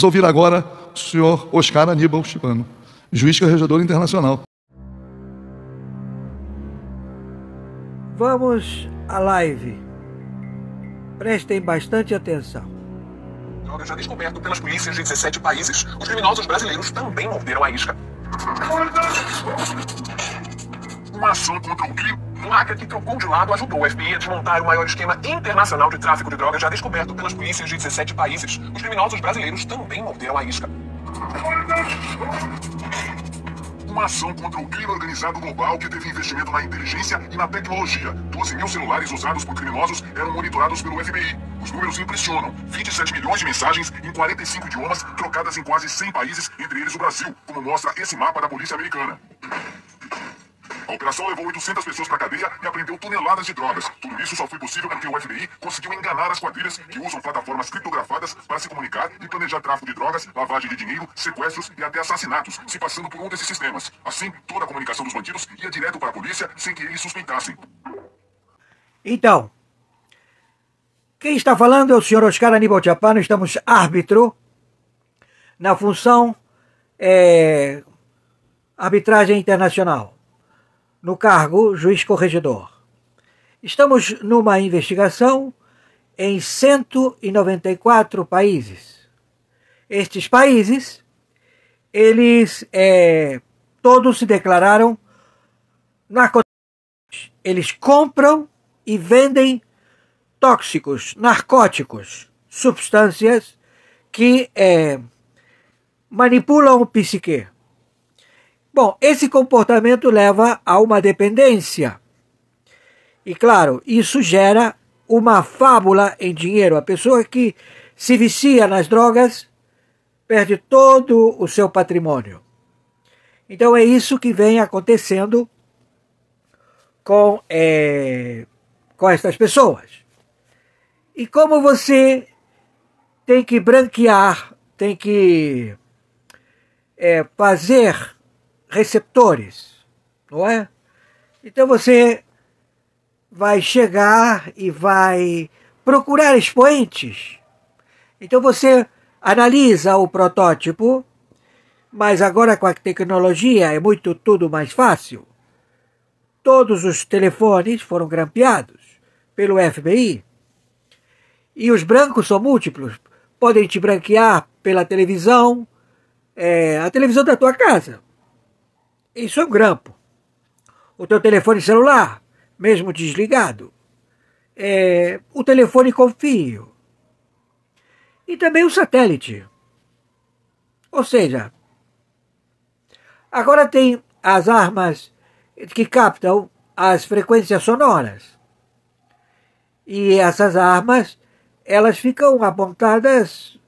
Vamos ouvir agora o senhor Oscar Aníbal Chibano, juiz carregador internacional. Vamos à live. Prestem bastante atenção. Droga já descoberto pelas polícias de 17 países, os criminosos brasileiros também morderam a isca. Uma ação contra o crime um hacker que trocou de lado ajudou o FBI a desmontar o maior esquema internacional de tráfico de drogas já descoberto pelas polícias de 17 países. Os criminosos brasileiros também morderam a isca. Uma ação contra o crime organizado global que teve investimento na inteligência e na tecnologia. 12 mil celulares usados por criminosos eram monitorados pelo FBI. Os números impressionam. 27 milhões de mensagens em 45 idiomas, trocadas em quase 100 países, entre eles o Brasil, como mostra esse mapa da polícia americana. A operação levou 800 pessoas para cadeia e apreendeu toneladas de drogas. Tudo isso só foi possível porque o FBI conseguiu enganar as quadrilhas que usam plataformas criptografadas para se comunicar e planejar tráfico de drogas, lavagem de dinheiro, sequestros e até assassinatos, se passando por um desses sistemas. Assim, toda a comunicação dos bandidos ia direto para a polícia sem que eles suspeitassem. Então, quem está falando é o senhor Oscar Aníbal Chapano, estamos árbitro na função é, arbitragem internacional no cargo juiz corregedor. Estamos numa investigação em 194 países. Estes países, eles é, todos se declararam narcotraficantes. Eles compram e vendem tóxicos, narcóticos, substâncias que é, manipulam o psique. Bom, esse comportamento leva a uma dependência. E claro, isso gera uma fábula em dinheiro. A pessoa que se vicia nas drogas perde todo o seu patrimônio. Então é isso que vem acontecendo com, é, com estas pessoas. E como você tem que branquear, tem que é, fazer receptores, não é? Então você vai chegar e vai procurar expoentes. Então você analisa o protótipo, mas agora com a tecnologia é muito tudo mais fácil. Todos os telefones foram grampeados pelo FBI. E os brancos são múltiplos. Podem te branquear pela televisão, é, a televisão da tua casa. Isso é um grampo. O teu telefone celular, mesmo desligado. É, o telefone com fio. E também o satélite. Ou seja, agora tem as armas que captam as frequências sonoras. E essas armas, elas ficam apontadas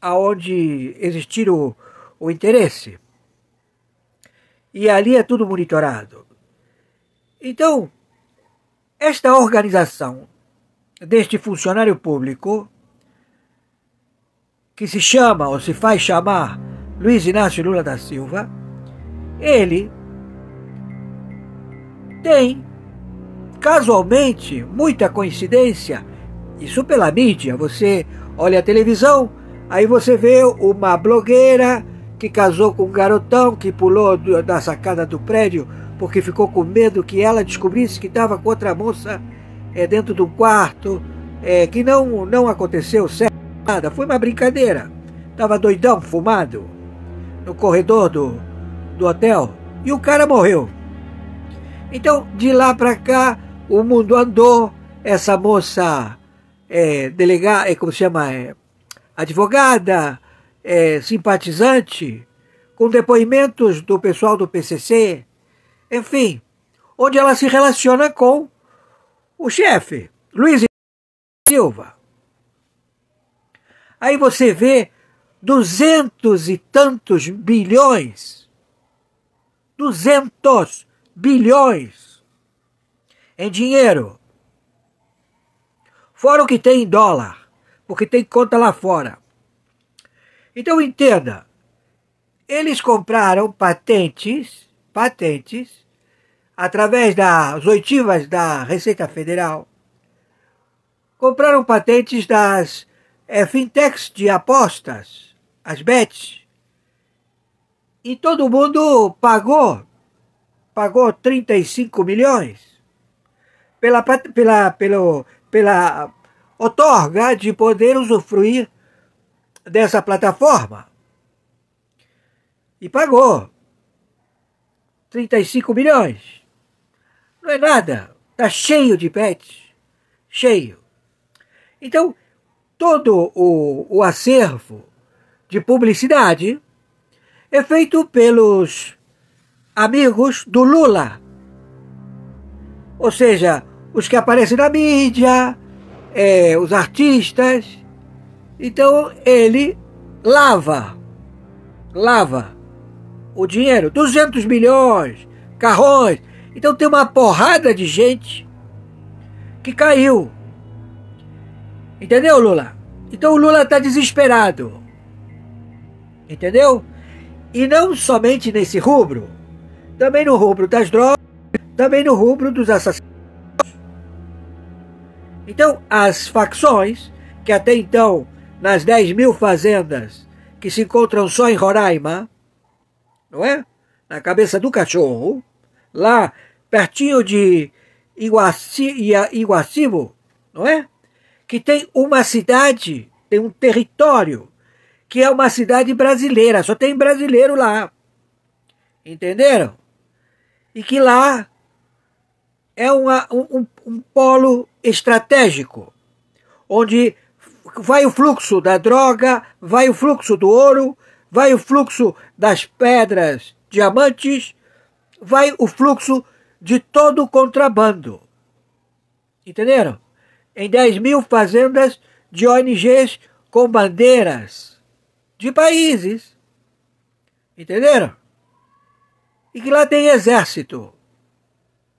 aonde existir o, o interesse e ali é tudo monitorado. Então, esta organização deste funcionário público, que se chama ou se faz chamar Luiz Inácio Lula da Silva, ele tem, casualmente, muita coincidência, isso pela mídia. Você olha a televisão, aí você vê uma blogueira que casou com um garotão que pulou da sacada do prédio porque ficou com medo que ela descobrisse que estava com outra moça é, dentro de um quarto, é, que não, não aconteceu certo, nada, foi uma brincadeira. Estava doidão, fumado, no corredor do, do hotel, e o cara morreu. Então, de lá para cá, o mundo andou, essa moça é, delegada, é, como se chama, é, advogada, é, simpatizante, com depoimentos do pessoal do PCC, enfim, onde ela se relaciona com o chefe, Luiz Silva. Aí você vê duzentos e tantos bilhões, duzentos bilhões em dinheiro, fora o que tem em dólar, porque tem conta lá fora. Então entenda, eles compraram patentes, patentes, através das oitivas da Receita Federal, compraram patentes das é, fintechs de apostas, as bets, e todo mundo pagou, pagou 35 milhões pela, pela, pelo, pela otorga de poder usufruir dessa plataforma. E pagou 35 milhões. Não é nada. Está cheio de pets. Cheio. Então, todo o, o acervo de publicidade é feito pelos amigos do Lula. Ou seja, os que aparecem na mídia, é, os artistas, então ele lava, lava o dinheiro, 200 milhões, carrões. Então tem uma porrada de gente que caiu. Entendeu, Lula? Então o Lula está desesperado. Entendeu? E não somente nesse rubro, também no rubro das drogas, também no rubro dos assassinatos. Então, as facções que até então nas 10 mil fazendas que se encontram só em Roraima, não é? Na cabeça do cachorro, lá pertinho de Iguaci, não é? Que tem uma cidade, tem um território, que é uma cidade brasileira, só tem brasileiro lá. Entenderam? E que lá é uma, um, um polo estratégico, onde vai o fluxo da droga, vai o fluxo do ouro, vai o fluxo das pedras, diamantes, vai o fluxo de todo o contrabando. Entenderam? Em 10 mil fazendas de ONGs com bandeiras de países. Entenderam? E que lá tem exército.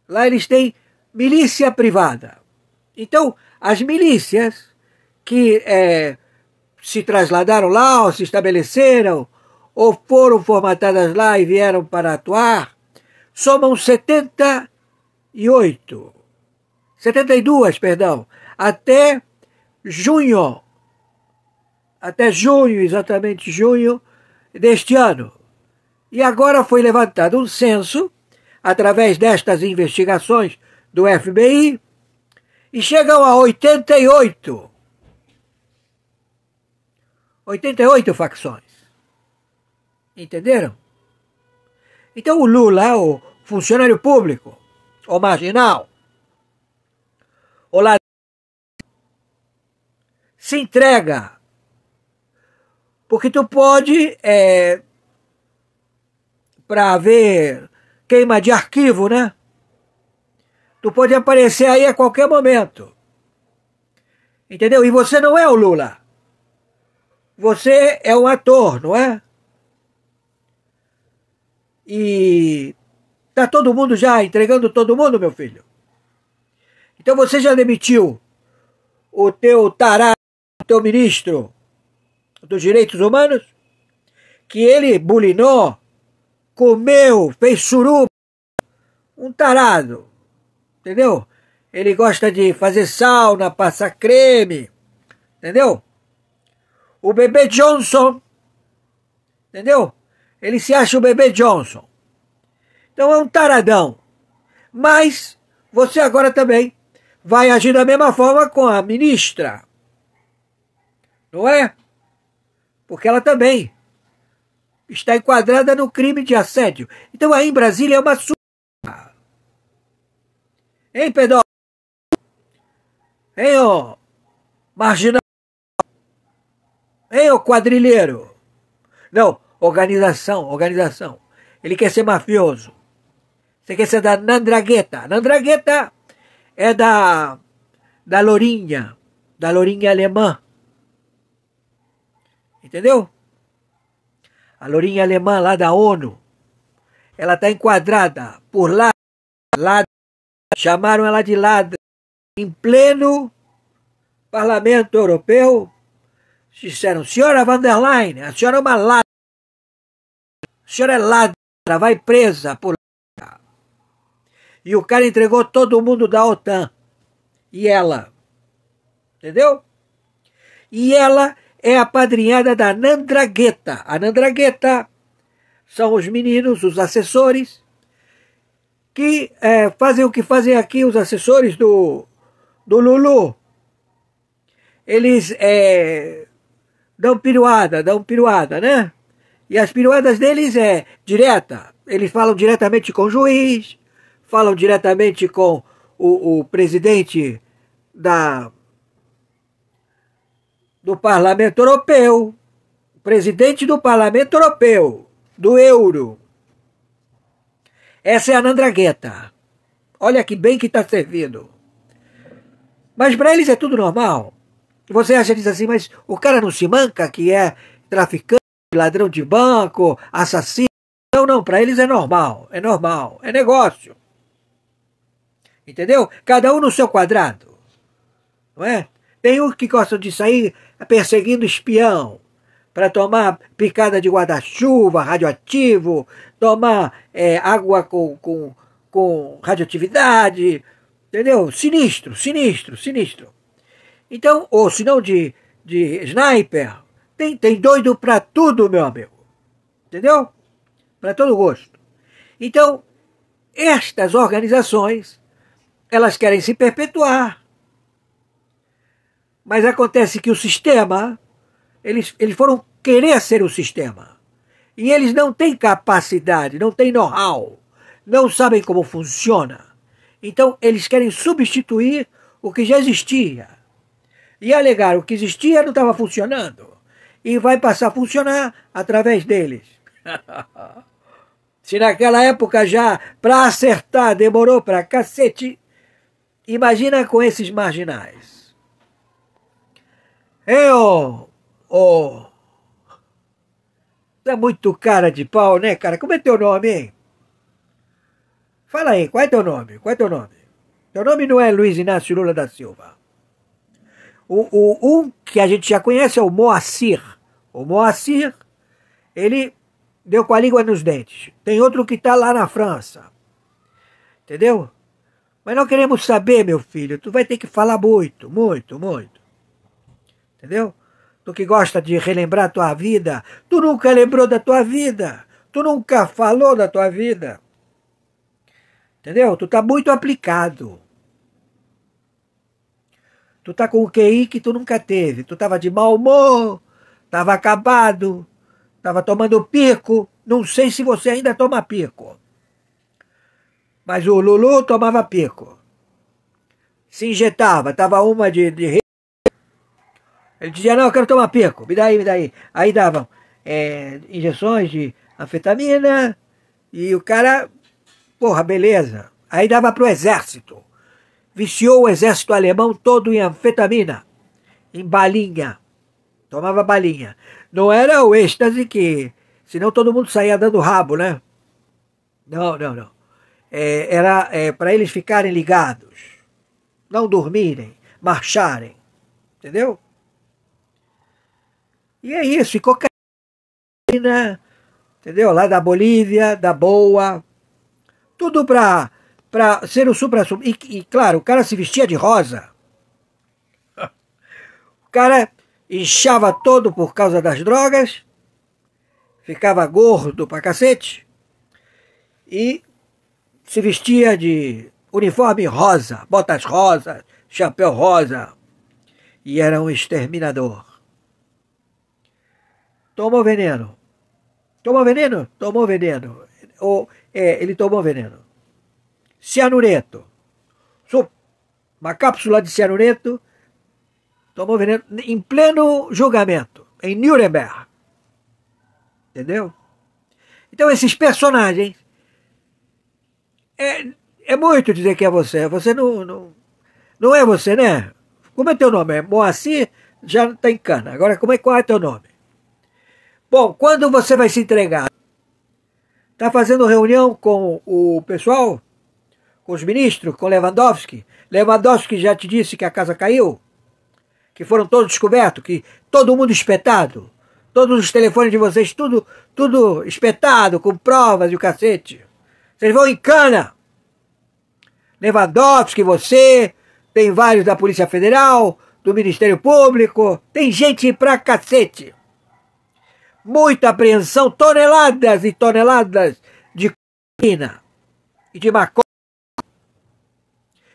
Lá eles têm milícia privada. Então, as milícias que é, se trasladaram lá, ou se estabeleceram, ou foram formatadas lá e vieram para atuar, somam 78, 72, perdão, até junho, até junho, exatamente junho deste ano. E agora foi levantado um censo, através destas investigações do FBI, e chegam a 88. 88 facções. Entenderam? Então o Lula é o funcionário público, o marginal, o ladrão, se entrega. Porque tu pode, é, para ver queima de arquivo, né? Tu pode aparecer aí a qualquer momento. Entendeu? E você não é o Lula. Você é um ator, não é? E tá todo mundo já entregando todo mundo, meu filho. Então você já demitiu o teu tarado, o teu ministro dos direitos humanos, que ele bulinou, comeu, fez suruba, um tarado, entendeu? Ele gosta de fazer sauna, passar creme, entendeu? o bebê Johnson. Entendeu? Ele se acha o bebê Johnson. Então é um taradão. Mas você agora também vai agir da mesma forma com a ministra. Não é? Porque ela também está enquadrada no crime de assédio. Então aí em Brasília é uma surra. Hein, Pedro? Hein, ô? Marginal. Hein, ô quadrilheiro? Não, organização, organização. Ele quer ser mafioso. Você quer ser da Nandragueta. Nandragueta é da, da Lourinha, da Lourinha alemã. Entendeu? A Lourinha alemã lá da ONU. Ela está enquadrada por lá. chamaram ela de ladra. Em pleno Parlamento Europeu, Disseram, senhora Vanderline, a senhora é uma ladra. A senhora é ladra, vai presa por ladra. E o cara entregou todo mundo da OTAN. E ela. Entendeu? E ela é a padrinhada da Nandragueta. A Nandragueta são os meninos, os assessores, que é, fazem o que fazem aqui os assessores do, do Lulu. Eles é, dão piruada, dão piruada, né? E as piruadas deles é direta. Eles falam diretamente com o juiz, falam diretamente com o, o presidente da do Parlamento Europeu, presidente do Parlamento Europeu, do euro. Essa é a Nandragueta. Olha que bem que está servido. Mas para eles é tudo normal. Você acha diz assim, mas o cara não se manca que é traficante, ladrão de banco, assassino? Não, não, para eles é normal, é normal, é negócio. Entendeu? Cada um no seu quadrado. Não é? Tem um que gosta de sair perseguindo espião para tomar picada de guarda-chuva radioativo, tomar é, água com, com, com radioatividade. Entendeu? Sinistro, sinistro, sinistro. Então, ou se não de, de sniper, tem, tem doido para tudo, meu amigo. Entendeu? Para todo gosto. Então, estas organizações, elas querem se perpetuar. Mas acontece que o sistema, eles, eles foram querer ser o sistema. E eles não têm capacidade, não têm know-how, não sabem como funciona. Então, eles querem substituir o que já existia e alegar o que existia não estava funcionando e vai passar a funcionar através deles. Se naquela época já para acertar demorou para cacete, imagina com esses marginais. Eu, oh, tá muito cara de pau, né, cara? Como é teu nome, hein? Fala aí, qual é teu nome? Qual é teu nome? Teu nome não é Luiz Inácio Lula da Silva. O, o, um que a gente já conhece é o Moacir. O Moacir, ele deu com a língua nos dentes. Tem outro que está lá na França. Entendeu? Mas não queremos saber, meu filho. Tu vai ter que falar muito, muito, muito. Entendeu? Tu que gosta de relembrar tua vida, tu nunca lembrou da tua vida. Tu nunca falou da tua vida. Entendeu? Tu tá muito aplicado. Tu tá com o QI que tu nunca teve. Tu tava de mau humor, tava acabado, tava tomando pico. Não sei se você ainda toma pico. Mas o Lulu tomava pico. Se injetava, tava uma de, de... Ele dizia, não, eu quero tomar pico, me daí, me daí. Aí davam é, injeções de anfetamina e o cara, porra, beleza. Aí dava pro exército viciou o exército alemão todo em anfetamina, em balinha. Tomava balinha. Não era o êxtase que. Senão todo mundo saía dando rabo, né? Não, não, não. É, era é, para eles ficarem ligados, não dormirem, marcharem. Entendeu? E é isso. E cocaína, entendeu? Lá da Bolívia, da Boa. Tudo para para ser o supra E, e, claro, o cara se vestia de rosa. O cara inchava todo por causa das drogas, ficava gordo pra cacete e se vestia de uniforme rosa, botas rosas, chapéu rosa e era um exterminador. Tomou veneno. Tomou veneno? Tomou veneno. Ou, é, ele tomou veneno cianureto. Sou uma cápsula de cianureto tomou veneno em pleno julgamento, em Nuremberg. Entendeu? Então esses personagens. É, é muito dizer que é você. Você não, não. Não é você, né? Como é teu nome? É Moacir? Já está em cana. Agora, como é, qual é teu nome? Bom, quando você vai se entregar? Tá fazendo reunião com o pessoal? com os ministros, com Lewandowski. Lewandowski já te disse que a casa caiu, que foram todos descobertos, que todo mundo espetado, todos os telefones de vocês, tudo, tudo espetado, com provas e o cacete. Vocês vão em cana. Lewandowski, você, tem vários da Polícia Federal, do Ministério Público, tem gente pra cacete. Muita apreensão, toneladas e toneladas de cocaína e de maconha.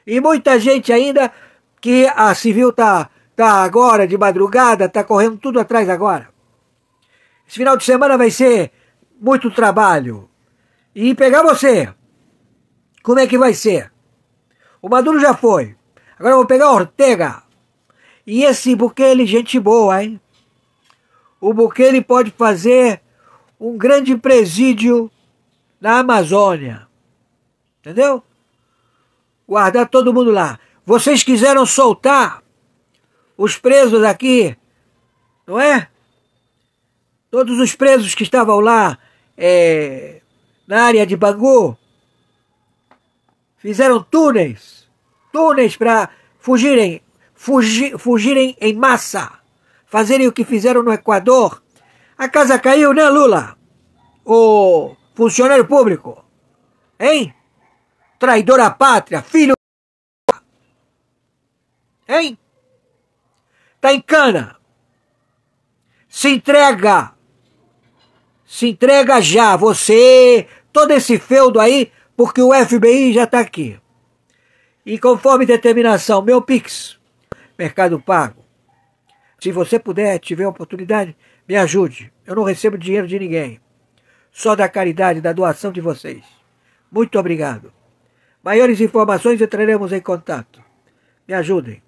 E muita gente ainda que a civil tá, tá agora de madrugada, tá correndo tudo atrás agora. Esse final de semana vai ser muito trabalho. E pegar você. Como é que vai ser? O Maduro já foi. Agora eu vou pegar o Ortega. E esse Bukele, gente boa, hein? O Bukele pode fazer um grande presídio na Amazônia. Entendeu? guardar todo mundo lá. Vocês quiseram soltar os presos aqui, não é? Todos os presos que estavam lá é, na área de Bangu fizeram túneis, túneis para fugirem, fugi, fugirem em massa, fazerem o que fizeram no Equador. A casa caiu, né, Lula? O funcionário público, hein? traidor à pátria, filho. Hein? Tá em cana. Se entrega. Se entrega já, você, todo esse feudo aí, porque o FBI já está aqui. E conforme determinação, meu Pix, Mercado Pago. Se você puder, tiver oportunidade, me ajude. Eu não recebo dinheiro de ninguém. Só da caridade, da doação de vocês. Muito obrigado. Maiores informações entraremos em contato. Me ajudem.